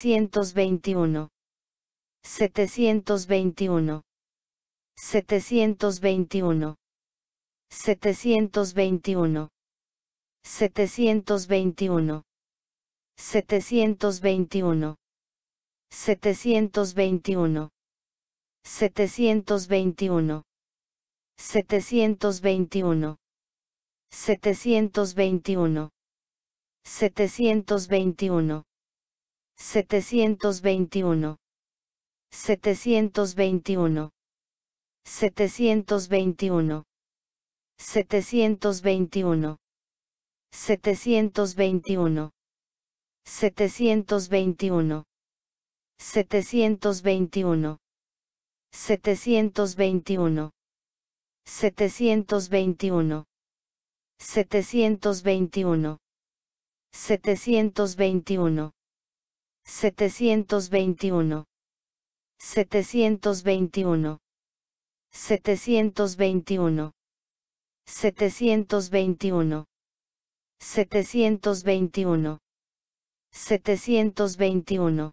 721. 721. 721. 721. 721. 721. 721. 721. 721. 721. 721. 721. 721. 721. 721. 721. 721. 721. 721. 721. 721. 721. 721. 721. 721. 721. 721. 721. 721. 721.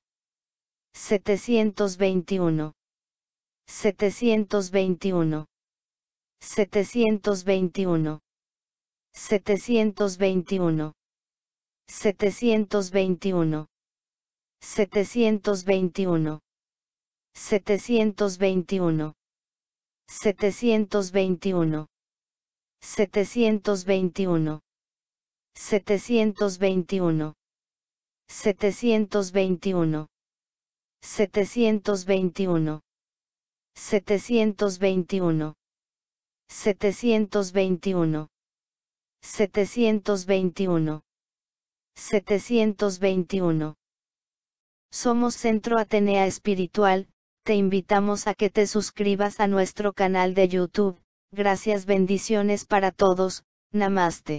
721. 721. 721. 721. 721. 721. 721. 721. 721. 721. 721. 721. 721. 721. Somos Centro Atenea Espiritual, te invitamos a que te suscribas a nuestro canal de YouTube. Gracias bendiciones para todos, namaste.